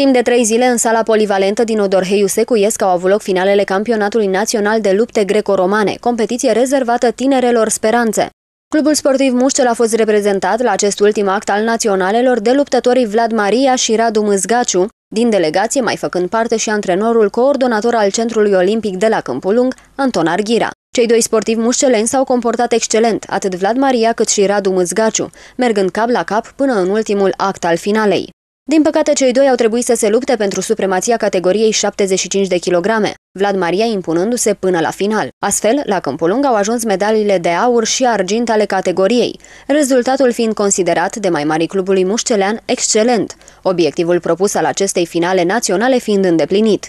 Timp de trei zile, în sala polivalentă din Odorheiu Secuiesc au avut loc finalele campionatului național de lupte greco-romane, competiție rezervată tinerelor speranțe. Clubul sportiv Muștel a fost reprezentat la acest ultim act al naționalelor de luptătorii Vlad Maria și Radu Mâzgaciu, din delegație mai făcând parte și antrenorul coordonator al Centrului Olimpic de la Câmpulung, Anton Arghira. Cei doi sportivi mușceleni s-au comportat excelent, atât Vlad Maria cât și Radu Mâzgaciu, mergând cap la cap până în ultimul act al finalei. Din păcate, cei doi au trebuit să se lupte pentru supremația categoriei 75 de kilograme, Vlad Maria impunându-se până la final. Astfel, la Câmpulung au ajuns medaliile de aur și argint ale categoriei, rezultatul fiind considerat de mai mari clubului mușcelean excelent, obiectivul propus al acestei finale naționale fiind îndeplinit.